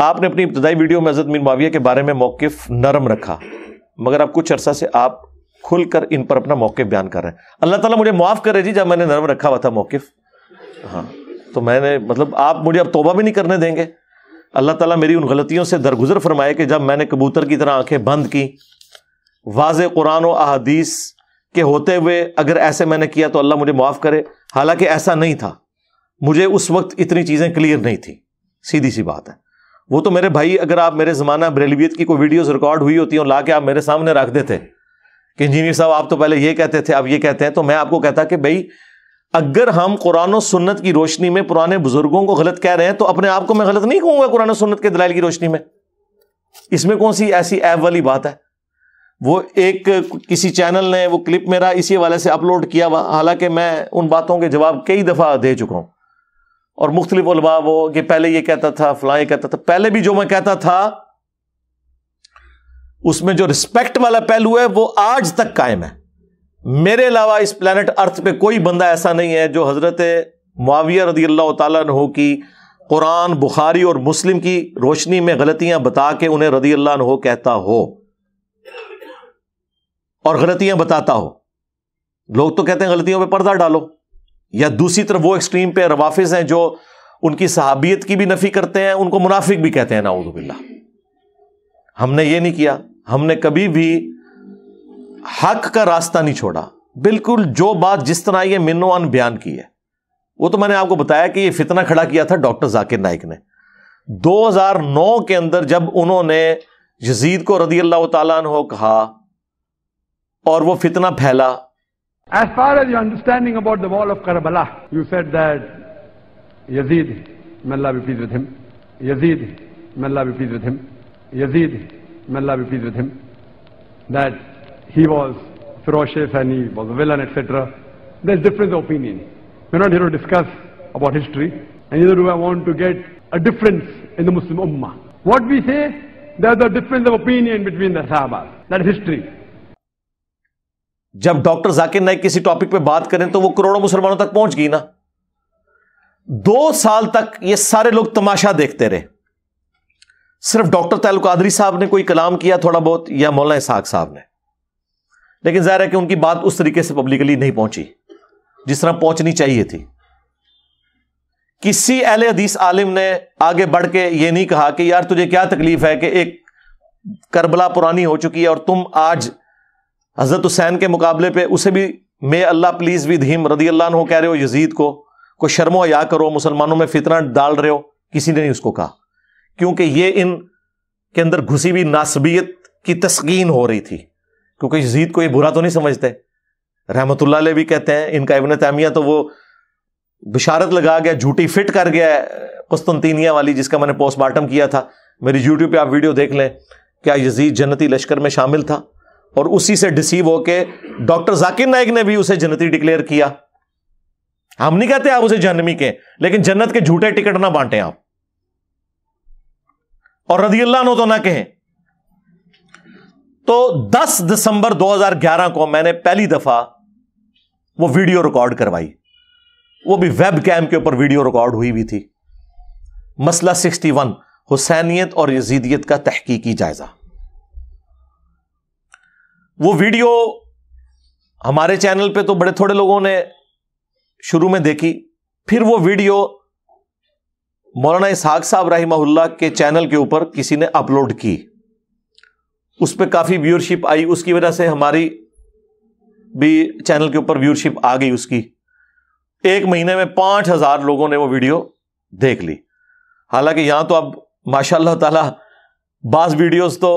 आपने अपनी इब्तदाई वीडियो में हजरत मीन माविया के बारे में मौकफ नरम रखा मगर आप कुछ अरसा से आप खुलकर इन पर अपना मौक़ बयान कर रहे हैं अल्लाह ताला मुझे माफ़ करे जी जब मैंने नरम रखा हुआ था मौक़ हाँ तो मैंने मतलब आप मुझे अब तोबा भी नहीं करने देंगे अल्लाह ताला मेरी उन गलतियों से दरगुजर फरमाए कि जब मैंने कबूतर की तरह आंखें बंद की वाज कुरान अदीस के होते हुए अगर ऐसे मैंने किया तो अल्लाह मुझे माफ़ करे हालांकि ऐसा नहीं था मुझे उस वक्त इतनी चीज़ें क्लियर नहीं थी सीधी सी बात है वो तो मेरे भाई अगर आप मेरे ज़माना ब्रेलवियत की कोई वीडियोस रिकॉर्ड हुई होती और ला के आप मेरे सामने रख देते कि इंजीनियर साहब आप तो पहले ये कहते थे अब ये कहते हैं तो मैं आपको कहता कि भाई अगर हम कुरान और सुन्नत की रोशनी में पुराने बुजुर्गों को गलत कह रहे हैं तो अपने आप को मैं गलत नहीं कहूंगा कुरान और सुन्नत के दलाल की रोशनी में इसमें कौन सी ऐसी ऐप वाली बात है वो एक किसी चैनल ने वो क्लिप मेरा इसी हवाले से अपलोड किया हुआ हालांकि मैं उन बातों के जवाब कई दफ़ा दे चुका हूं और मुख्तलिफ वो कि पहले यह कहता था फलां कहता था पहले भी जो मैं कहता था उसमें जो रिस्पेक्ट वाला पहलू है वो आज तक कायम है मेरे अलावा इस प्लानट अर्थ पर कोई बंदा ऐसा नहीं है जो हजरत मुआविया रदी अल्लाह तु की कुरान बुखारी और मुस्लिम की रोशनी में गलतियां बता के उन्हें रदी अल्लाह हो कहता हो और गलतियां बताता हो लोग तो कहते हैं गलतियों पे पर्दा डालो या दूसरी तरफ वो एक्सट्रीम पे रवाफिज हैं जो उनकी सहाबियत की भी नफी करते हैं उनको मुनाफिक भी कहते हैं नाउदबिल्ला हमने ये नहीं किया हमने कभी भी हक का रास्ता नहीं छोड़ा बिल्कुल जो बात जिस तरह ये मिनोअन बयान की है वो तो मैंने आपको बताया कि ये फितना खड़ा किया था डॉक्टर जाकिर नाइक ने 2009 के अंदर जब उन्होंने यजीद को रदी अल्लाह तला कहा और वो फितना फैला As far as your understanding about the wall of Karbala, you said that Yazid, may Allah be pleased with him, Yazid, may Allah be pleased with him, Yazid, may Allah be pleased with him, that he was ferocious and he was a villain, etc. There's difference of opinion. We're not here to discuss about history, and neither do I want to get a difference in the Muslim Ummah. What we say, there's a difference of opinion between the Sahaba. That is history. जब doctor Zakir Naik किसी topic पे बात करें तो वो करोड़ों मुसलमानों तक पहुंच गई ना दो साल तक ये सारे लोग तमाशा देखते रहे सिर्फ डॉक्टर तालुक आदरी साहब ने कोई कलाम किया थोड़ा बहुत या मौलाना इसहाक साहब ने लेकिन जाहिर है कि उनकी बात उस तरीके से पब्लिकली नहीं पहुंची जिस तरह पहुंचनी चाहिए थी किसी एल हदीस आलिम ने आगे बढ़ के ये नहीं कहा कि यार तुझे क्या तकलीफ है कि एक करबला पुरानी हो चुकी है और तुम आज हजरत हुसैन के मुकाबले पर उसे भी may Allah please with him रदी अल्लाह कह रहे हो यजीद को कोई शर्मो या करो मुसलमानों में फितना डाल रहे हो किसी ने नहीं उसको कहा क्योंकि ये इन के अंदर घुसी हुई नासबियत की तस्किन हो रही थी क्योंकि यजीद को ये बुरा तो नहीं समझते रहमत रहमतुल्ला भी कहते हैं इनका इबन तैमिया तो वो बिशारत लगा गया झूठी फिट कर गया कुस्तनतीनिया वाली जिसका मैंने पोस्टमार्टम किया था मेरी यूट्यूब पर आप वीडियो देख लें क्या यजीद जन्नती लश्कर में शामिल था और उसी से डिसीव होके डॉक्टर जाकिर नाइक ने भी उसे जन्नती डिक्लेयर किया हम नहीं कहते आप उसे जन्मी के लेकिन जन्नत के झूठे टिकट ना बांटे आप और रदी अल्लाह तो ना कहें तो 10 दिसंबर 2011 को मैंने पहली दफा वो वीडियो रिकॉर्ड करवाई वो भी वेब कैम के ऊपर वीडियो रिकॉर्ड हुई भी थी मसला 61 हुसैनियत और यजीदियत का तहकीकी जायजा वो वीडियो हमारे चैनल पे तो बड़े थोड़े लोगों ने शुरू में देखी फिर वो वीडियो मौलाना इसहाक साहब रही के चैनल के ऊपर किसी ने अपलोड की उस पर काफ़ी व्यूअरशिप आई उसकी वजह से हमारी भी चैनल के ऊपर व्यूअरशिप आ गई उसकी एक महीने में पांच हज़ार लोगों ने वो वीडियो देख ली हालांकि यहां तो अब माशाल्लाह ताला बास वीडियोस तो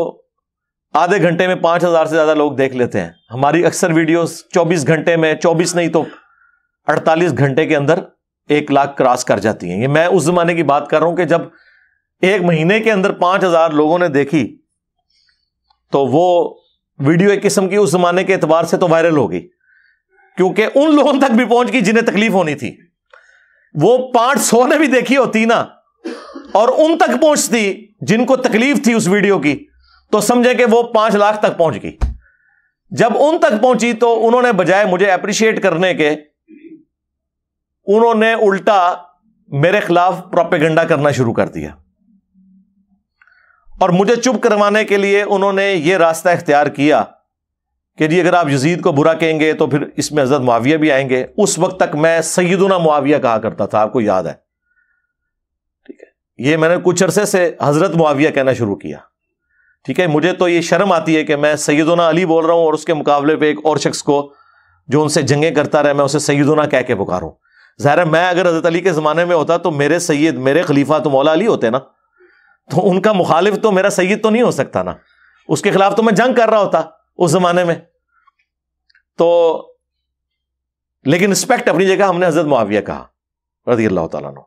आधे घंटे में पांच हजार से ज्यादा लोग देख लेते हैं हमारी अक्सर वीडियोस 24 घंटे में 24 नहीं तो 48 घंटे के अंदर एक लाख क्रॉस कर जाती हैं ये मैं उस जमाने की बात कर रहा हूं कि जब एक महीने के अंदर पांच हजार लोगों ने देखी तो वो वीडियो एक किस्म की उस जमाने के एतबार से तो वायरल हो गई क्योंकि उन लोगों तक भी पहुंच गई जिन्हें तकलीफ होनी थी वो पांच सौ ने भी देखी होती ना और उन तक पहुंचती जिनको तकलीफ थी उस वीडियो की तो समझे कि वो पांच लाख तक पहुंच गई जब उन तक पहुंची तो उन्होंने बजाय मुझे अप्रिशिएट करने के उन्होंने उल्टा मेरे खिलाफ प्रोपेगेंडा करना शुरू कर दिया और मुझे चुप करवाने के लिए उन्होंने यह रास्ता इख्तियार किया कि जी अगर आप यजीद को बुरा कहेंगे तो फिर इसमें हजरत मुआविया भी आएंगे उस वक्त तक मैं सैदुना मुआविया कहा करता था आपको याद है ठीक है ये मैंने कुछ अरसे से हजरत मुआविया कहना शुरू किया ठीक है मुझे तो ये शर्म आती है कि मैं सैदुना अली बोल रहा हूँ और उसके मुकाबले पे एक और शख्स को जो उनसे जंगे करता रहे मैं उसे सैदुना कह के पुकारूँ ज़ाहिर मैं अगर हजरत अली के ज़माने में होता तो मेरे सैद मेरे खलीफा तो मौला अली होते ना तो उनका मुखालिफ तो मेरा सैद तो नहीं हो सकता ना उसके खिलाफ तो मैं जंग कर रहा होता उस ज़माने में तो लेकिन रिस्पेक्ट अपनी जगह हमने हजरत मुआविया कहा रजी अल्लाह तुम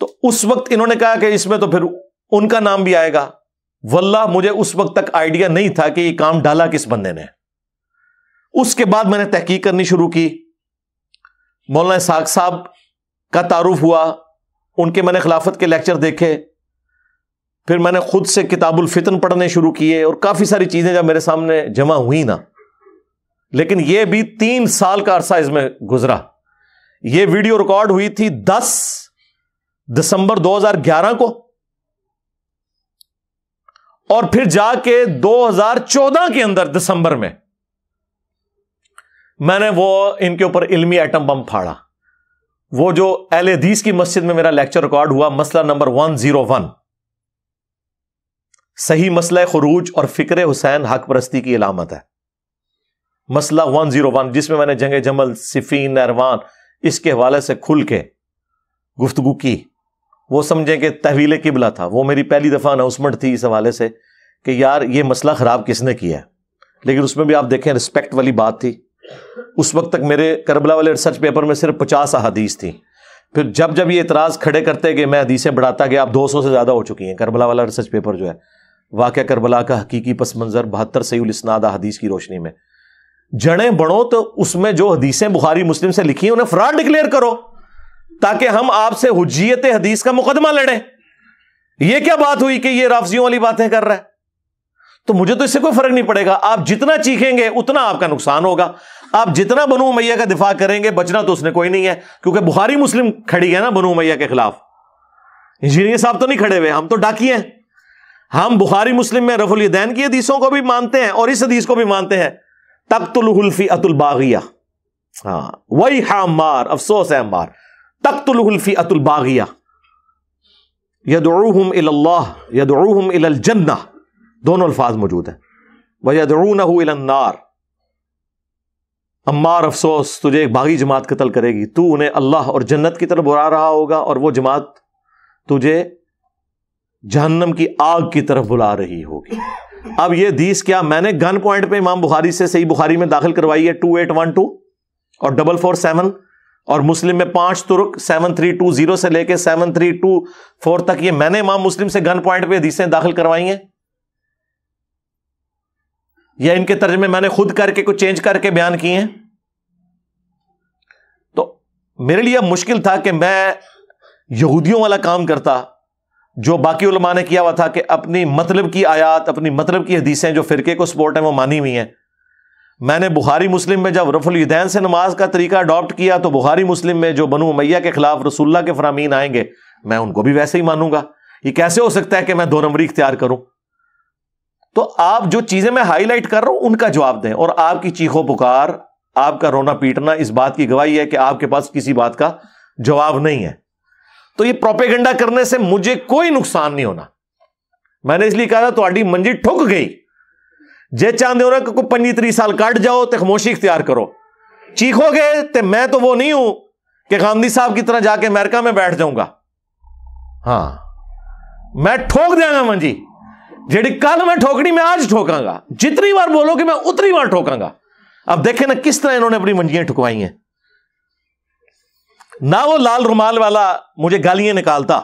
तो उस वक्त इन्होंने कहा कि इसमें तो फिर उनका नाम भी आएगा वल्ला मुझे उस वक्त तक आइडिया नहीं था कि ये काम डाला किस बंदे ने उसके बाद मैंने तहकीक करनी शुरू की मौलाना साग साहब का तारुफ हुआ उनके मैंने खिलाफत के लेक्चर देखे फिर मैंने खुद से किताबुल फितन पढ़ने शुरू किए और काफ़ी सारी चीज़ें जब मेरे सामने जमा हुई ना लेकिन यह भी तीन साल का अरसा इसमें गुजरा यह वीडियो रिकॉर्ड हुई थी 10 दिसंबर 2011 को और फिर जाके 2014 के अंदर दिसंबर में मैंने वो इनके ऊपर इल्मी एटम बम फाड़ा वो जो एल एदीस की मस्जिद में मेरा लेक्चर रिकॉर्ड हुआ मसला नंबर 101 सही मसला खरूज और फिक्र हुसैन हक परस्ती की अलामत है मसला 101 जिसमें मैंने जंग जमल सिफीन अरवान इसके हवाले से खुल के गुफ्तगु की वो समझें कि तहवील किबला था वो मेरी पहली दफ़ा अनाउंसमेंट थी इस हवाले से कि यार ये मसला ख़राब किसने किया है लेकिन उसमें भी आप देखें रिस्पेक्ट वाली बात थी उस वक्त तक मेरे करबला वाले रिसर्च पेपर में सिर्फ पचास अदीस थी फिर जब जब ये इतराज़ खड़े करते कि मैं हदीसें बढ़ाता गया अब 200 से ज़्यादा हो चुकी हैं करबला वाला रिसर्च पेपर जो है वाक़ करबला का हकीकी पस मंज़र बहत्तर सईलस्नाद हदीस की रोशनी में जड़ें बढ़ो तो उसमें जो हदीसें बुखारी मुस्लिम से लिखी हैं उन्हें फ्रॉड डिक्लेयर करो ताकि हम आपसे हुजियत हदीस का मुकदमा लड़ें यह क्या बात हुई कि ये राफजियों वाली बातें कर रहा है तो मुझे तो इससे कोई फर्क नहीं पड़ेगा आप जितना चीखेंगे उतना आपका नुकसान होगा आप जितना बनु मैया का दिफा करेंगे बचना तो उसने कोई नहीं है क्योंकि बुहारी मुस्लिम खड़ी है ना बनु मैया के खिलाफ इंजीनियर साहब तो नहीं खड़े हुए हम तो डाकिए हैं हम बुखारी मुस्लिम में रफुलदैन की हदीसों को भी मानते हैं और इस हदीस को भी मानते हैं तख्तुलफी अतुल बागिया हाँ वही है अफसोस है अम्बार तख्तुल्फी अतुल बागिया अल्लाह दोनों अल्फाज मौजूद हैं वह यदरून अम्मार अफसोस तुझे एक बागी जमात कतल करेगी तू उन्हें अल्लाह और जन्नत की तरफ बुला रहा होगा और वो जमात तुझे जहन्नम की आग की तरफ बुला रही होगी अब यह दीस क्या मैंने गन पॉइंट पर इमाम बुखारी से सही बुखारी में दाखिल करवाई है टू एट वन टू और डबल फोर सेवन और मुस्लिम में पांच तुर्क सेवन थ्री टू जीरो से लेकर सेवन थ्री टू फोर तक ये मैंने इमाम मुस्लिम से गन पॉइंट पे हदीसें दाखिल करवाई हैं या इनके तर्जमे मैंने खुद करके कुछ चेंज करके बयान किए हैं तो मेरे लिए मुश्किल था कि मैं यहूदियों वाला काम करता जो बाकी उलमा ने किया हुआ था कि अपनी मतलब की आयात अपनी मतलब की हदीसें जो फिरके को सपोर्ट है वो मानी हुई हैं मैंने बुखारी मुस्लिम में जब रफुलदैन से नमाज का तरीका अडॉप्ट किया तो बुखारी मुस्लिम में जो बनू मैया के खिलाफ रसुल्ला के फरामीन आएंगे मैं उनको भी वैसे ही मानूंगा ये कैसे हो सकता है कि मैं दो नंबरी इख्तियार करूं तो आप जो चीजें मैं हाईलाइट कर रहा हूं उनका जवाब दें और आपकी चीखों पुकार आपका रोना पीटना इस बात की गवाही है कि आपके पास किसी बात का जवाब नहीं है तो ये प्रोपेगेंडा करने से मुझे कोई नुकसान नहीं होना मैंने इसलिए कहा था तो मंजी ठुक गई जे चाहते हो ना कि कोई पंजी त्री साल कट जाओ तो खामोशी इख्तियार करो चीखोगे तो मैं तो वो नहीं हूं कि गांधी साहब की तरह जाके अमेरिका में बैठ जाऊंगा हाँ मैं ठोक देंगा मंजी जेडी कल मैं ठोकनी मैं आज ठोकांगा जितनी बार बोलोगे मैं उतनी बार ठोकांगा अब देखे ना किस तरह इन्होंने अपनी मंजियां ठुकवाई हैं ना वो लाल रुमाल वाला मुझे गालियां निकालता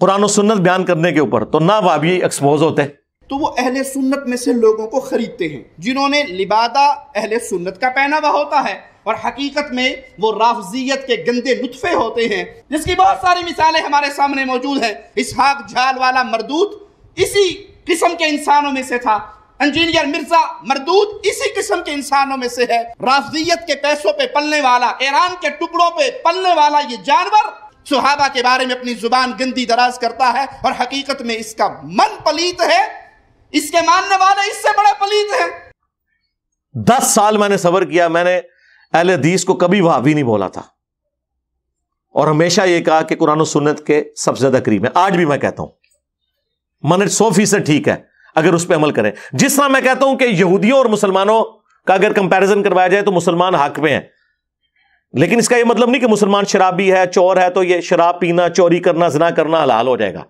कुरान सुन्नत बयान करने के ऊपर तो ना वाबी एक्सपोज होते तो वो अहल सुन्नत में से लोगों को ख़रीदते हैं जिन्होंने लिबादा अहल सुन्नत का पहनावा होता है और हकीकत में वो राफजियत के गंदे लुत्फ़े होते हैं जिसकी बहुत सारी मिसालें हमारे सामने मौजूद हैं इसहाक झाल वाला मरदूत इसी किस्म के इंसानों में से था इंजीनियर मिर्जा मरदूद इसी किस्म के इंसानों में से है राफजियत के पैसों पे पलने वाला ईरान के टुकड़ों पे पलने वाला ये जानवर सुहाबा के बारे में अपनी जुबान गंदी दराज करता है और हकीकत में इसका मन पलीत है इसके मानने वाले इससे बड़े पलीत हैं दस साल मैंने सबर किया मैंने एल हदीस को कभी वहावी नहीं बोला था और हमेशा यह कहा कि कुरान सुन्नत के सबसे ज्यादा करीब है आज भी मैं कहता हूं मन सौ फीसद ठीक है अगर उस पर अमल करें जिस तरह मैं कहता हूं कि यहूदियों और मुसलमानों का अगर कंपैरिजन करवाया जाए तो मुसलमान हक में हैं लेकिन इसका यह मतलब नहीं कि मुसलमान शराबी है चोर है तो यह शराब पीना चोरी करना जना करना हलाल हो जाएगा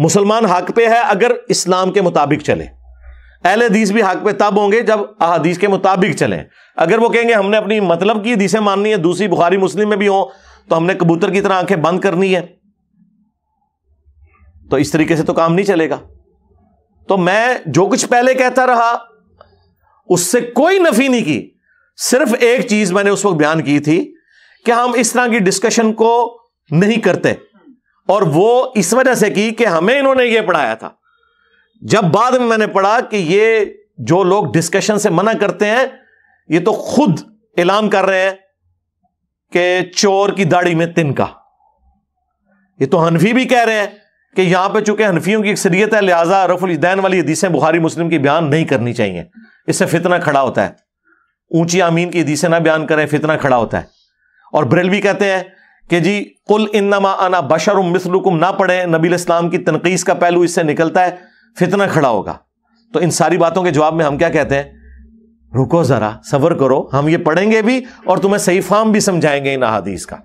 मुसलमान हक पे है अगर इस्लाम के मुताबिक चले अहल हदीस भी हक पे तब होंगे जब अहदीस के मुताबिक चलें अगर वो कहेंगे हमने अपनी मतलब की हदीसें माननी है दूसरी बुखारी मुस्लिम में भी हो तो हमने कबूतर की तरह आंखें बंद करनी है तो इस तरीके से तो काम नहीं चलेगा तो मैं जो कुछ पहले कहता रहा उससे कोई नफी नहीं की सिर्फ एक चीज मैंने उस वक्त बयान की थी कि हम इस तरह की डिस्कशन को नहीं करते और वो इस वजह से की कि हमें इन्होंने ये पढ़ाया था जब बाद में मैंने पढ़ा कि ये जो लोग डिस्कशन से मना करते हैं ये तो खुद ऐलान कर रहे हैं कि चोर की दाढ़ी में तिनका ये तो हनफी भी कह रहे हैं कि यहां पे चूंकि हनफियों की अक्सरियत है लिहाजा रफुलदैन वाली हदीसें बुखारी मुस्लिम की बयान नहीं करनी चाहिए इससे फितना खड़ा होता है ऊंची आमीन की हदीसें ना बयान करें फितना खड़ा होता है और ब्रेलवी कहते हैं कि जी कुल इन्नमा आना बशर मिसलुकुम ना पढ़े नबी इस्लाम की तनकीस का पहलू इससे निकलता है फितना खड़ा होगा तो इन सारी बातों के जवाब में हम क्या कहते हैं रुको ज़रा सबर करो हम ये पढ़ेंगे भी और तुम्हें सही फार्म भी समझाएंगे इन अहादीस का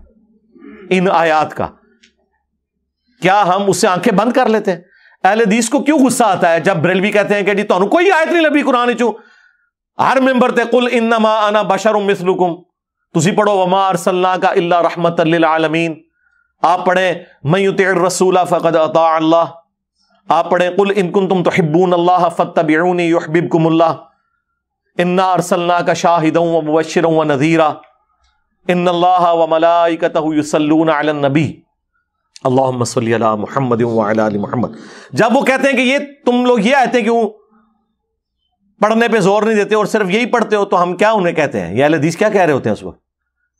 इन आयात का क्या हम उससे आंखें बंद कर लेते हैं अहलदीस को क्यों गुस्सा आता है जब ब्रेलवी कहते हैं कि जी तो कोई आयत नहीं लभी कुरानी चू हर मेंबर थे कुल इन्नमा आना बशर मिसलुकुम तुम पढ़ो वमा अरसल्ला का अल्ला रहमत आलमीन आप पढ़े मैं मयुत रसूल फ़कद अता आप पढ़े कुल इनकुन तुम तो हिब्बून अल्लाह फ़तबीनी युहबिबकुमुल्ला इन्ना अरसल्ला का शाहिद व मुबशर व नज़ीरा इन अल्लाह व मलाइकतूसलून नबी अल्लाह सल महमद महमद जब वो कहते हैं कि ये तुम लोग ये आते क्यों पढ़ने पे जोर नहीं देते और सिर्फ यही पढ़ते हो तो हम क्या उन्हें कहते हैं ये हदीस क्या कह रहे होते हैं उस वक्त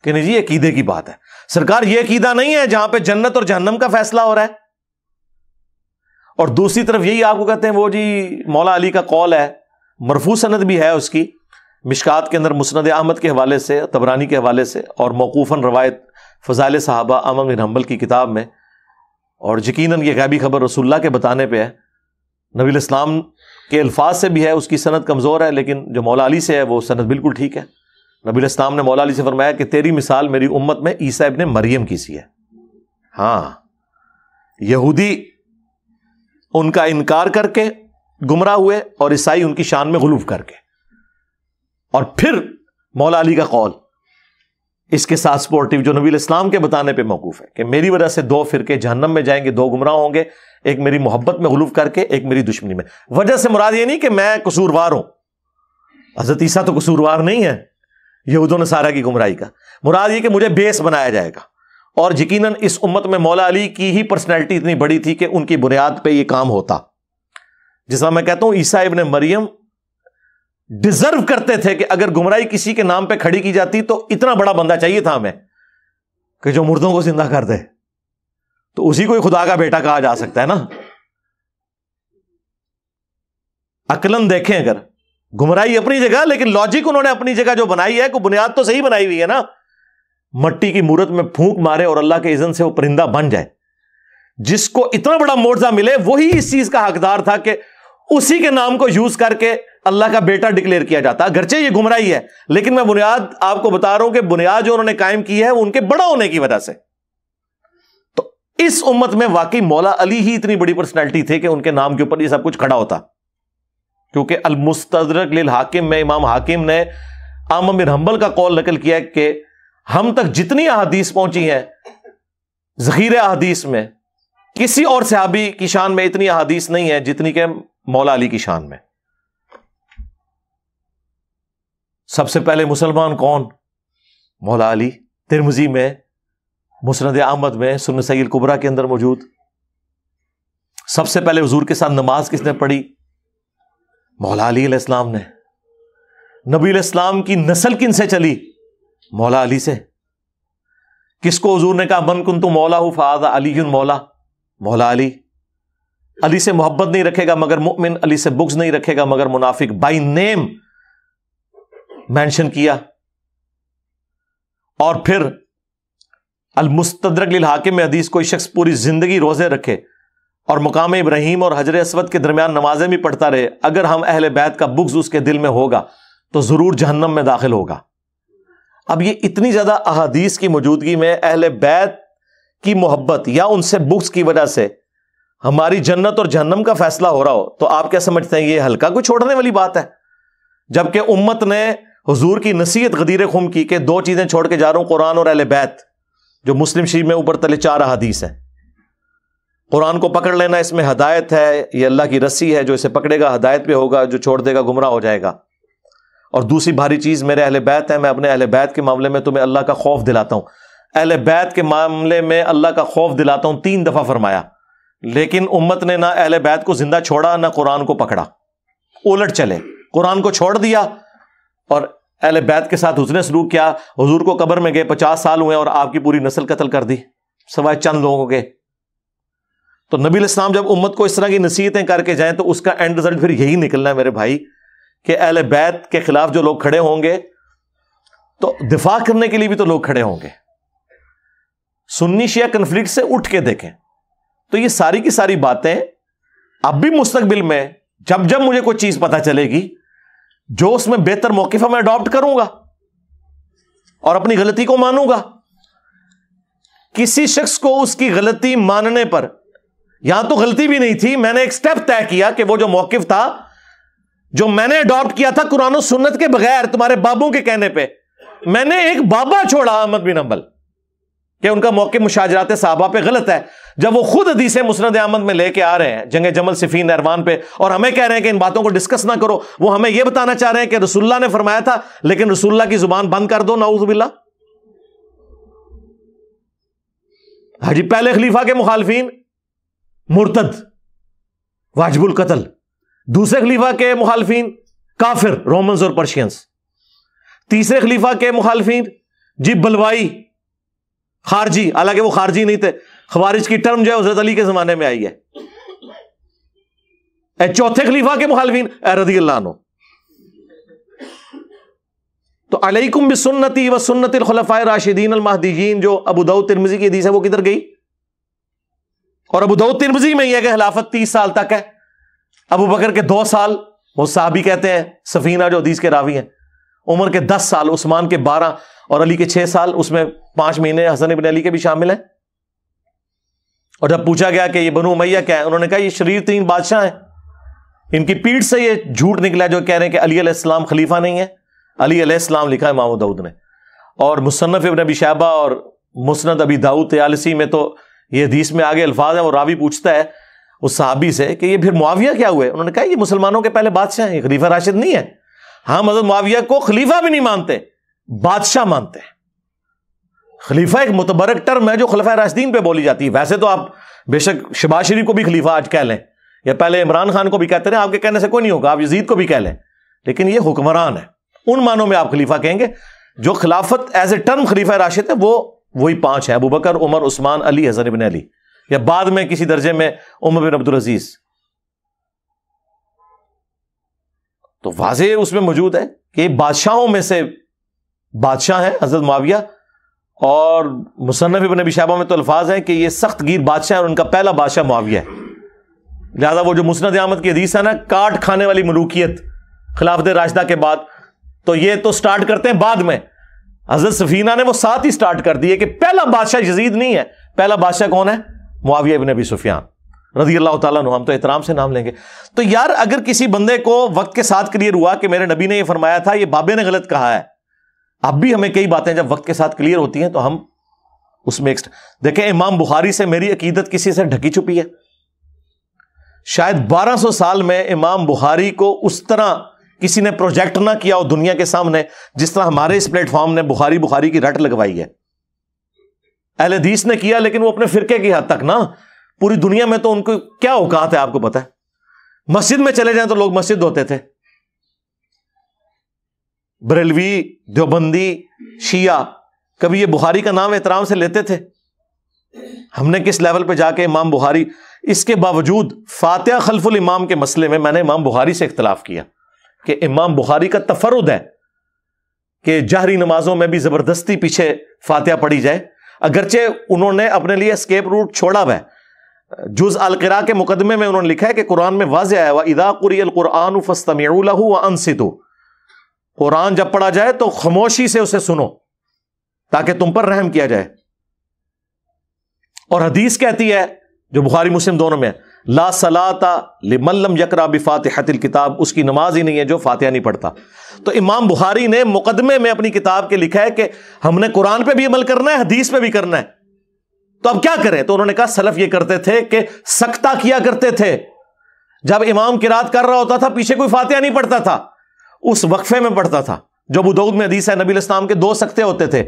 कि नहीं जी अकीदे की बात है सरकार यह अकीदा नहीं है जहां पर जन्नत और जहन्नम का फैसला हो रहा है और दूसरी तरफ यही आपको कहते हैं वो जी मौला अली का कौल है मरफू सनत भी है उसकी मिशकात के अंदर मुसनद अहमद के हवाले से तबरानी के हवाले से और मौकूफ़न रवायत फ़जाल साहबा अमन बिन हम्बल की किताब में और यकीन ये गैबी खबर रसुल्ला के बताने पर है नबी के अल्फाज से भी है उसकी सनत कमज़ोर है लेकिन जो मौला अली से है वो सनत बिल्कुल ठीक है नबी इस्लाम ने मौला अली से फरमाया कि तेरी मिसाल मेरी उम्मत में ईसा इबन मरियम की सी है हाँ यहूदी उनका इनकार करके गुमराह हुए और ईसाई उनकी शान में गुलूफ करके और फिर मौला अली का कौल इसके साथ स्पोर्टिव जो नबी इस्लाम के बताने पर मौकूफ है कि मेरी वजह से दो फिरके जहन्नम में जाएंगे दो गुमराह होंगे एक मेरी मोहब्बत में गुलूफ करके एक मेरी दुश्मनी में वजह से मुराद ये नहीं कि मैं कसूरवार हूं हजरत ईसा तो कसूरवार नहीं है यहूदों ने सारा की गुमराही का मुराद ये कि मुझे बेस बनाया जाएगा और यकीन इस उम्मत में मौला अली की ही पर्सनैलिटी इतनी बड़ी थी कि उनकी बुनियाद पर यह काम होता जिसमें मैं कहता हूं ईसा इबन मरियम डिजर्व करते थे कि अगर गुमराई किसी के नाम पे खड़ी की जाती तो इतना बड़ा बंदा चाहिए था हमें कि जो मुर्दों को जिंदा कर दे तो उसी को ही खुदा का बेटा कहा जा सकता है ना अकलन देखें अगर गुमराई अपनी जगह लेकिन लॉजिक उन्होंने अपनी जगह जो बनाई है को बुनियाद तो सही बनाई हुई है ना मट्टी की मूर्त में फूंक मारे और अल्लाह के इजन से वो परिंदा बन जाए जिसको इतना बड़ा मोर्जा मिले वही इस चीज का हकदार था कि उसी के नाम को यूज करके अल्लाह का बेटा डिक्लेयर किया जाता अगरचे ये गुमराही है लेकिन मैं बुनियाद आपको बता रहा हूं कि बुनियाद जो उन्होंने कायम की है वो उनके बड़ा होने की वजह से तो इस उम्मत में वाकई मौला अली ही इतनी बड़ी पर्सनैलिटी थे कि उनके नाम के ऊपर ये सब कुछ खड़ा होता क्योंकि अलमुस्तरक लिल हाकिम में इमाम हाकिम ने आम अमिर हम्बल का कौल नकल किया कि हम तक जितनी अदीस पहुंची हैं जखीर अदीस में किसी और सहाबी की शान में इतनी अहादीस नहीं है जितनी के मौला अली की शान में सबसे पहले मुसलमान कौन मौला अली तिरमजी में मुसरद अहमद में सुन सईल कुबरा के अंदर मौजूद सबसे पहले हजूर के साथ नमाज किसने पढ़ी मौला अली इस्लाम ने नबी इस्लाम की नस्ल किन से चली मौला अली से किसको हजूर ने कहा मन कुन तो मौला हु फाद अली मौला मौला अली अली से मोहब्बत नहीं रखेगा मगर मुमिन अली से बुक्स नहीं रखेगा मगर मुनाफिक बाई नेम मैंशन किया और फिर अलमुस्तरक हाकिम में हदीस कोई शख्स पूरी जिंदगी रोजे रखे और मुकाम इब्राहिम और हजर असवद के दरमियान नमाजें भी पढ़ता रहे अगर हम अहल बैत का बुक्स उसके दिल में होगा तो ज़रूर जहन्नम में दाखिल होगा अब ये इतनी ज़्यादा अहादीस की मौजूदगी में अहल बैत की मोहब्बत या उनसे बुक्स की वजह से हमारी जन्नत और जहन्नम का फैसला हो रहा हो तो आप क्या समझते हैं ये हल्का कोई छोड़ने वाली बात है जबकि उम्मत ने हजूर की नसीहत गदीर खुम की कि दो चीज़ें छोड़ के जा रहा हूँ कुरान और अहल बैत जो मुस्लिम शरीफ में ऊपर तले चार अहादीस हैं कुरान को पकड़ लेना इसमें हदायत है ये अल्लाह की रस्सी है जो इसे पकड़ेगा हदायत पे होगा जो छोड़ देगा गुमराह हो जाएगा और दूसरी भारी चीज़ मेरे अहल बैत है मैं अपने अहल बैत के मामले में तुम्हें अल्लाह का खौफ दिलाता हूँ अहल बैत के मामले में अल्लाह का खौफ दिलाता हूँ तीन दफ़ा फरमाया लेकिन उम्मत ने ना अहल बैत को ज़िंदा छोड़ा ना कुरान को पकड़ा उलट चले कुरान को छोड़ दिया और अहल बैत के साथ उसने सलूक किया हजूर को कब्र में गए पचास साल हुए और आपकी पूरी नस्ल कत्ल कर दी सवाए चंद लोगों के तो नबी इस्लाम जब उम्मत को इस तरह की नसीहतें करके जाएं तो उसका एंड रिजल्ट फिर यही निकलना है मेरे भाई कि अहल बैत के खिलाफ जो लोग खड़े होंगे तो दिफा करने के लिए भी तो लोग खड़े होंगे सुन्नी शिया कन्फ्लिक्ट से उठ के देखें तो ये सारी की सारी बातें अब भी मुस्तबिल में जब जब मुझे कोई चीज पता चलेगी जो उसमें बेहतर मौके पर मैं अडॉप्ट करूंगा और अपनी गलती को मानूंगा किसी शख्स को उसकी गलती मानने पर यहां तो गलती भी नहीं थी मैंने एक स्टेप तय किया कि वो जो मौकफ था जो मैंने अडॉप्ट किया था कुरान सुन्नत के बगैर तुम्हारे बाबू के कहने पे मैंने एक बाबा छोड़ा अहमद बिन अम्बल कि उनका मौके मुशाजरात साहबा पे गलत है जब वो खुद हदीसें मुसरद अहमद में लेके आ रहे हैं जंग जमल सिफीन अरवान पे और हमें कह रहे हैं कि इन बातों को डिस्कस ना करो वो हमें यह बताना चाह रहे हैं कि रसुल्ला ने फरमाया था लेकिन रसुल्ला की जुबान बंद कर दो नाउजबिल्ला हाजी पहले खलीफा के मुखालफी मुर्तद वाजबुल कतल दूसरे खलीफा के मुखालफिन काफिर रोमन्स और पर्शियंस तीसरे खलीफा के मुखालफी जी बलवाई खारजी हालांकि वो खारजी नहीं थे खबारिज की टर्म जो है हजरत अली के जमाने में आई है चौथे खलीफा के मुखालफिन रदी अल्लाह तो अलैकुम बिसन्नति व सुन्नत खलफा राशिदीन अलमहदीन जो अबू दाऊद तिरमिजी की हदीस है वो किधर गई और अबू दाऊद तिरमजी में यह कि खिलाफत तीस साल तक है अबू बकर के दो साल वो साहबी कहते हैं सफीना जो हदीस के रावी हैं उम्र के दस साल उस्मान के बारह और अली के छह साल उसमें पांच महीने हसन बिन अली के भी शामिल हैं और जब पूछा गया कि ये बनु मैया क्या है उन्होंने कहा ये शरीर तीन बादशाह हैं इनकी पीठ से ये झूठ निकला जो कह रहे हैं कि अली अलैहिस्सलाम खलीफा नहीं है अली अलैहिस्सलाम लिखा है मामू दाऊद ने और मुसन्फ इबन अबी शाबा और मुसनद अबी दाऊद तयालसी में तो ये हदीस में आगे अल्फाज है और रावी पूछता है उस साहबी से कि ये फिर मुआविया क्या हुए उन्होंने कहा ये मुसलमानों के पहले बादशाह हैं खलीफा राशिद नहीं है हम हाँ, हजरत मुआविया को खलीफा भी नहीं मानते बादशाह मानते हैं खलीफा एक मुतबरक टर्म है जो खलीफा राशदीन पर बोली जाती है वैसे तो आप बेशक शबाज शरीफ को भी खलीफा आज कह लें या पहले इमरान खान को भी कहते रहे आपके कहने से कोई नहीं होगा आप यजीद को भी कह लें लेकिन यह हुक्मरान है उन मानों में आप खलीफा कहेंगे जो खिलाफत एज ए टर्म खलीफा राशिद है वो वही पांच है अबू बकर उमर उस्मान अली हजर बिन अली या बाद में किसी दर्जे में उमर बिन अब्दुल अजीज तो वाजे उसमें मौजूद है कि बादशाहों में से बादशाह हैं हजरत माविया और मुसनफी बनबी शाहबा में तो अल्फाज हैं कि ये सख्त गिर बादशाह और उनका पहला बादशाह मुआविया है लिहाजा वो जो मुस्ंद आमद की हदीस है ना काट खाने वाली मलूकियत खिलाफत राशदा के बाद तो ये तो स्टार्ट करते हैं बाद में हजरत सफीना ने वो साथ ही स्टार्ट कर दिया कि पहला बादशाह यजीद नहीं है पहला बादशाह कौन है मुआविया इबन अबी सुफियान रजी अल्लाह तुम हम तो एहतराम से नाम लेंगे तो यार अगर किसी बंदे को वक्त के साथ क्लियर हुआ कि मेरे नबी ने यह फरमाया था ये बाबे ने गलत कहा है अब भी हमें कई बातें जब वक्त के साथ क्लियर होती हैं तो हम उसमें देखें इमाम बुखारी से मेरी अकीदत किसी से ढकी छुपी है शायद 1200 साल में इमाम बुखारी को उस तरह किसी ने प्रोजेक्ट ना किया हो दुनिया के सामने जिस तरह हमारे इस प्लेटफॉर्म ने बुखारी बुखारी की रट लगवाई है अहलदीस ने किया लेकिन वो अपने फिरके की हद तक ना पूरी दुनिया में तो उनको क्या औकात है आपको पता है मस्जिद में चले जाए तो लोग मस्जिद होते थे बरेलवी देवबंदी शिया कभी ये बुहारी का नाम एहतराम से लेते थे हमने किस लेवल पे जाके इमाम बुहारी इसके बावजूद फातिहा खलफुल इमाम के मसले में मैंने इमाम बुहारी से इख्तलाफ किया कि इमाम बुखारी का तफरुद है कि जहरी नमाजों में भी जबरदस्ती पीछे फातिहा पढ़ी जाए अगरचे उन्होंने अपने लिए स्केप रूट छोड़ा हुआ जुज अलकरा के मुकदमे में उन्होंने लिखा है कि कुरान में वाज आया हुआ इदा कुरी कुरान फस्तमू कुरान जब पढ़ा जाए तो खामोशी से उसे सुनो ताकि तुम पर रहम किया जाए और हदीस कहती है जो बुखारी मुस्लिम दोनों में है ला सलाता लिमल्लम यकरा बिफातहतिल किताब उसकी नमाज ही नहीं है जो फातिहा नहीं पढ़ता तो इमाम बुखारी ने मुकदमे में अपनी किताब के लिखा है कि हमने कुरान पर भी अमल करना है हदीस पर भी करना है तो अब क्या करें तो उन्होंने कहा सलफ यह करते थे कि सख्ता किया करते थे जब इमाम किरात कर रहा होता था पीछे कोई फातिहा नहीं पढ़ता था उस वक्फे में पढ़ता था जो बुदौद में हदीस है नबी इस्लाम के दो सख्ते होते थे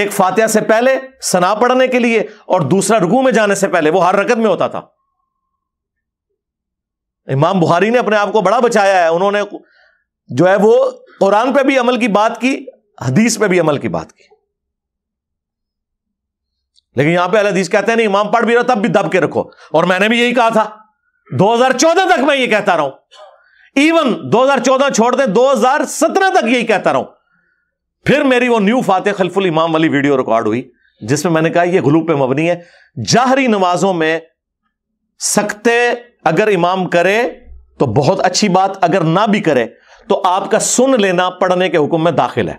एक फातिहा से पहले सना पढ़ने के लिए और दूसरा रुकू में जाने से पहले वो हर रकत में होता था इमाम बुहारी ने अपने आप को बड़ा बचाया है उन्होंने जो है वो कुरान पे भी अमल की बात की हदीस पे भी अमल की बात की लेकिन यहां पे अल हदीस कहते हैं नहीं इमाम पढ़ भी रहो तब भी दब के रखो और मैंने भी यही कहा था 2014 तक मैं ये कहता रहा हूं इवन 2014 छोड़ दें 2017 तक यही कहता रहा हूं फिर मेरी वो न्यू फातह खलफुल इमाम वाली वीडियो रिकॉर्ड हुई जिसमें मैंने कहा यह गुलूब पे मबनी है जाहरी नमाजों में सख्ते अगर इमाम करे तो बहुत अच्छी बात अगर ना भी करे तो आपका सुन लेना पढ़ने के हुक्म में दाखिल है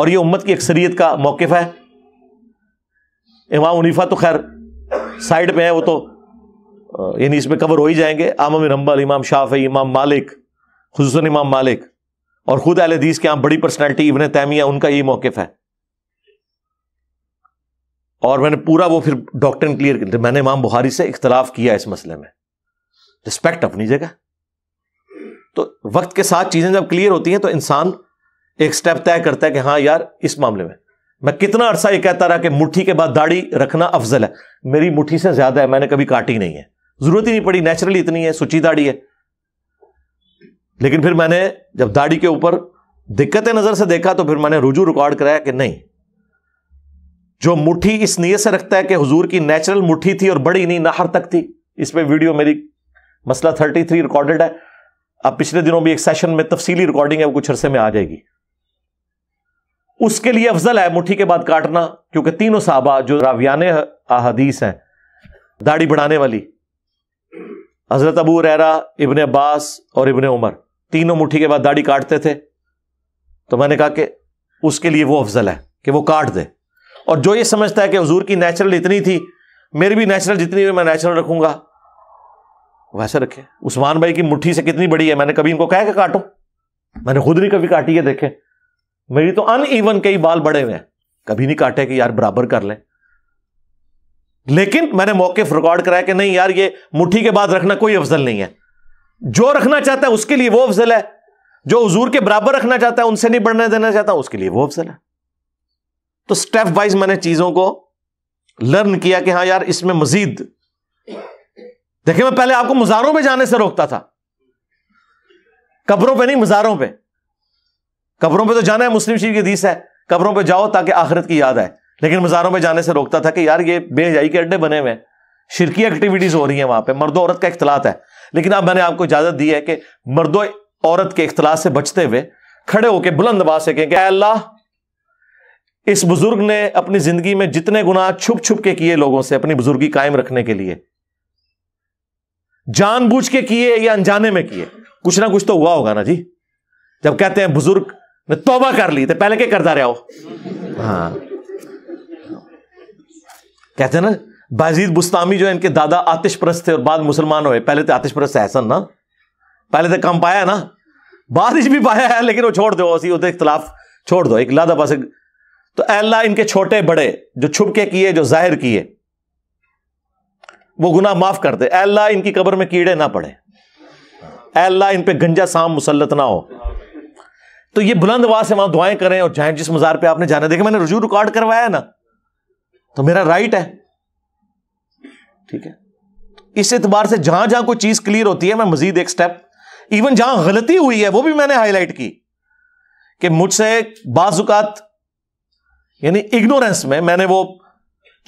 और यह उम्मत की अक्सरियत का मौकफ है इमाम उनीफा तो खैर साइड पे है वो तो यानी इसमें कवर हो ही जाएंगे आमम हम्बल इमाम शाफी इमाम मालिक खसूस इमाम मालिक और खुद अलदीस के आम बड़ी पर्सनैलिटी इबन तैमिया उनका ये मौकफ है और मैंने पूरा वो फिर डॉक्टर क्लियर कर मैंने इमाम बुहारी से इख्तलाफ किया इस मसले में रिस्पेक्ट अपनी जगह तो वक्त के साथ चीज़ें जब क्लियर होती हैं तो इंसान एक स्टेप तय करता है कि हाँ यार इस मामले में मैं कितना अरसा ये कहता रहा कि मुट्ठी के बाद दाढ़ी रखना अफजल है मेरी मुट्ठी से ज्यादा है मैंने कभी काटी नहीं है जरूरत ही नहीं पड़ी नेचुरली इतनी है सुची दाढ़ी है लेकिन फिर मैंने जब दाढ़ी के ऊपर दिक्कतें नजर से देखा तो फिर मैंने रुजू रिकॉर्ड कराया कि नहीं जो मुट्ठी इस नीयत से रखता है कि हजूर की नेचुरल मुट्ठी थी और बड़ी नहीं नाहर तक थी इस पर वीडियो मेरी मसला थर्टी थ्री रिकॉर्डेड है अब पिछले दिनों भी एक सेशन में तफसीली रिकॉर्डिंग है वो कुछ अरसे में आ जाएगी उसके लिए अफजल है मुठ्ठी के बाद काटना क्योंकि तीनों साहबा जो रावियान अहदीस हैं दाढ़ी बढ़ाने वाली हजरत अबू रहरा इबन अब्बास और इबन उमर तीनों मुठ्ठी के बाद दाढ़ी काटते थे तो मैंने कहा कि उसके लिए वो अफजल है कि वो काट दे और जो ये समझता है कि हजूर की नेचुरल इतनी थी मेरी भी नेचुरल जितनी हुई मैं नेचुरल रखूंगा वैसे रखे उस्मान भाई की मुठ्ठी से कितनी बड़ी है मैंने कभी इनको कहा कि काटो मैंने खुद नहीं कभी काटी है देखे मेरी तो अन ईवन कई बाल बड़े हुए हैं कभी नहीं काटे कि यार बराबर कर लें लेकिन मैंने मौके रिकॉर्ड कराया कि नहीं यार ये मुट्ठी के बाद रखना कोई अफजल नहीं है जो रखना चाहता है उसके लिए वो अफजल है जो हजूर के बराबर रखना चाहता है उनसे नहीं बढ़ना देना चाहता उसके लिए वो अफजल है तो स्टेप वाइज मैंने चीजों को लर्न किया कि हाँ यार इसमें मजीद देखिए मैं पहले आपको मुजारों पे जाने से रोकता था कब्रों पे नहीं मज़ारों पे कब्रों पे तो जाना है मुस्लिम शरीफ की दीस है कब्रों पे जाओ ताकि आखिरत की याद आए लेकिन मज़ारों पे जाने से रोकता था कि यार ये बेजाई के अड्डे बने हुए शिरकी एक्टिविटीज हो रही है वहां पर मर्दो औरत का इख्तलात है लेकिन अब मैंने आपको इजाजत दी है कि मर्दो औरत के इख्तलात से बचते हुए खड़े होकर बुलंदबाज से कहें कि अल्लाह इस बुजुर्ग ने अपनी जिंदगी में जितने गुनाह छुप छुप के किए लोगों से अपनी बुजुर्गी कायम रखने के लिए जानबूझ के किए या अनजाने में किए कुछ ना कुछ तो हुआ होगा ना जी जब कहते हैं बुजुर्ग ने तोबा कर ली तो पहले क्या करता रहा हो हाँ कहते हैं ना बाजीद बुस्तामी जो है इनके दादा आतिश प्रस्त थे और बाद मुसलमान हुए पहले तो आतिश प्रस्त एहसन ना पहले तो कम पाया ना बारिश भी पाया है लेकिन वो छोड़ दो उसी उसे इख्तलाफ छोड़ दो एक लादा पास तो अल्लाह इनके छोटे बड़े जो छुपके किए जो जाहिर किए वो गुना माफ कर दे अल्लाह इनकी कब्र में कीड़े ना पड़े अल्लाह इन पर गंजा साम मुसलत ना हो तो ये बुलंद आवाज से वहां दुआएं करें और चाहे जिस मजार पे आपने जाने देखे मैंने रजू रिकॉर्ड करवाया ना तो मेरा राइट है ठीक है इस एतबार से जहां जहां कोई चीज क्लियर होती है मैं मजीद एक स्टेप इवन जहां गलती हुई है वो भी मैंने हाईलाइट की मुझसे बाजुकात यानी इग्नोरेंस में मैंने वो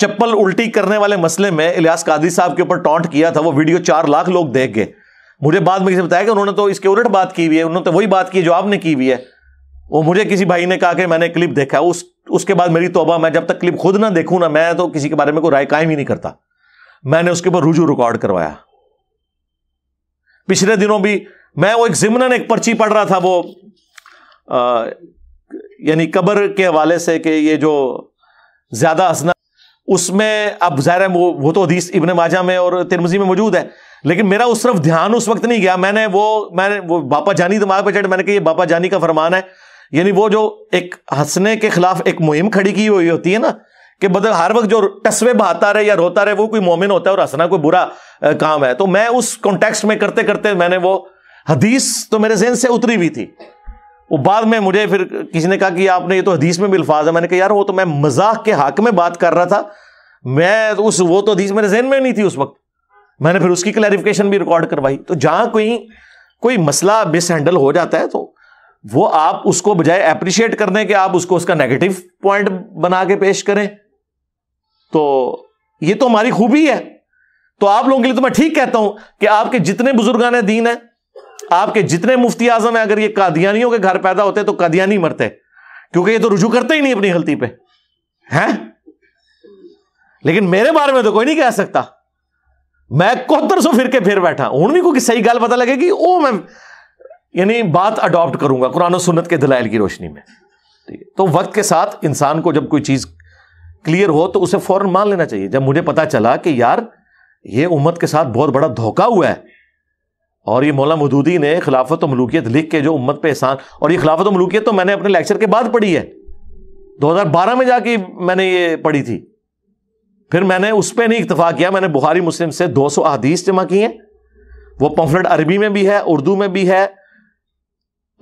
चप्पल उल्टी करने वाले मसले में इलियास कादरी साहब के ऊपर टॉन्ट किया था वो वीडियो चार लाख लोग देख गए मुझे बाद में किसी बताया कि उन्होंने तो इसके उलट बात की हुई है उन्होंने तो वही बात की जो आपने की हुई है वो मुझे किसी भाई ने कहा कि मैंने क्लिप देखा उस उसके बाद मेरी तोबा मैं जब तक क्लिप खुद ना देखूं ना मैं तो किसी के बारे में कोई राय कायम ही नहीं करता मैंने उसके ऊपर रुजू रिकॉर्ड करवाया पिछले दिनों भी मैं वो एक जिमन एक पर्ची पढ़ रहा था वो यानी कब्र के हवाले से कि ये जो ज़्यादा हंसना उसमें अब ज़ाहिर है वो वो तो हदीस इबन माजा में और तिरमजी में मौजूद है लेकिन मेरा उस तरफ ध्यान उस वक्त नहीं गया मैंने वो मैंने वो बापा जानी दिमाग पर चढ़ मैंने कहा ये बापा जानी का फरमान है यानी वो जो एक हंसने के खिलाफ एक मुहिम खड़ी की हुई होती है ना कि मतलब हर वक्त जो टसवे बहाता रहे या रोता रहे वो कोई मोमिन होता है और हंसना कोई बुरा काम है तो मैं उस कॉन्टेक्स्ट में करते करते मैंने वो हदीस तो मेरे जहन से उतरी हुई थी वो बाद में मुझे फिर किसी ने कहा कि आपने ये तो हदीस में भी अल्फाज है मैंने कहा यार वो तो मैं मजाक के हक में बात कर रहा था मैं तो उस वो तो हदीस मेरे जहन में नहीं थी उस वक्त मैंने फिर उसकी क्लैरिफिकेशन भी रिकॉर्ड करवाई तो जहां कोई कोई मसला मिस हैंडल हो जाता है तो वो आप उसको बजाय अप्रिशिएट करने के आप उसको उसका नेगेटिव पॉइंट बना के पेश करें तो ये तो हमारी खूबी है तो आप लोगों के लिए तो मैं ठीक कहता हूं कि आपके जितने बुजुर्गान दीन है आपके जितने मुफ्ती आजम है अगर ये कादियानियों के घर पैदा होते तो कादियानी मरते क्योंकि ये तो रुझू करते ही नहीं अपनी गलती पे हैं लेकिन मेरे बारे में तो कोई नहीं कह सकता मैं कोहत्तर सौ फिर के फिर बैठा हूं भी कोई सही गल पता लगेगी ओ मैं यानी बात अडॉप्ट करूंगा कुरान सुन्नत के दलाइल की रोशनी में तो वक्त के साथ इंसान को जब कोई चीज़ क्लियर हो तो उसे फौरन मान लेना चाहिए जब मुझे पता चला कि यार ये उम्मत के साथ बहुत बड़ा धोखा हुआ है और ये मौला मदूदी ने खिलाफत मलूकियत लिख के जो उम्मत पे एहसान और ये खिलाफत मलूकियत तो मैंने अपने लेक्चर के बाद पढ़ी है 2012 में जाके मैंने ये पढ़ी थी फिर मैंने उस पर नहीं इतफा किया मैंने बुहारी मुस्लिम से 200 सौ अदीस जमा किए हैं वो पम्फलेट अरबी में भी है उर्दू में भी है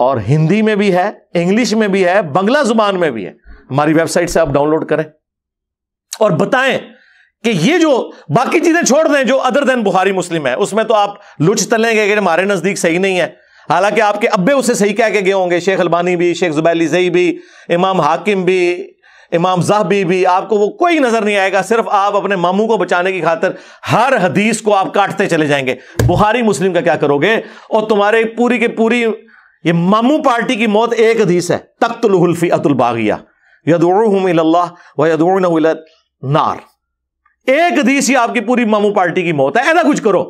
और हिंदी में भी है इंग्लिश में भी है बंगला जुबान में भी है हमारी वेबसाइट से आप डाउनलोड करें और बताएं कि ये जो बाकी चीजें छोड़ दें जो अदर देन बुहारी मुस्लिम है उसमें तो आप लुच तलेंगे हमारे नजदीक सही नहीं है हालांकि आपके अब्बे उसे सही कह के गए होंगे शेख अलबानी भी शेख जुबैली जई भी इमाम हाकिम भी इमाम जहबी भी आपको वो कोई नजर नहीं आएगा सिर्फ आप अपने मामू को बचाने की खातर हर हदीस को आप काटते चले जाएंगे बुहारी मुस्लिम का क्या करोगे और तुम्हारे पूरी के पूरी ये मामू पार्टी की मौत एक हदीस है तख्तुल अतुल बागिया यदूम व नार एक दी ही आपकी पूरी मामू पार्टी की मौत है ऐसा कुछ करो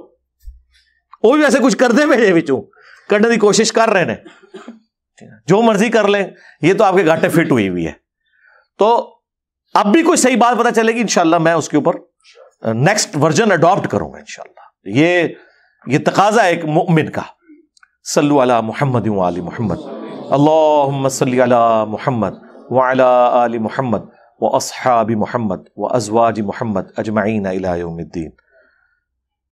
वो भी वैसे कुछ करते मेरे बिचू करने की कोशिश कर रहे हैं जो मर्जी कर लें ये तो आपके घाटे फिट हुई हुई है तो अब भी कोई सही बात पता चलेगी इंशाला मैं उसके ऊपर नेक्स्ट वर्जन अडॉप्ट करूंगा इंशाला ये ये तकाजा है एक मुमिन का सल्लु अला मोहम्मद मोहम्मद अल्लाह सल्ली अला मोहम्मद वाला अली मोहम्मद واصحاب محمد وازواج محمد اجمعين الى يوم الدين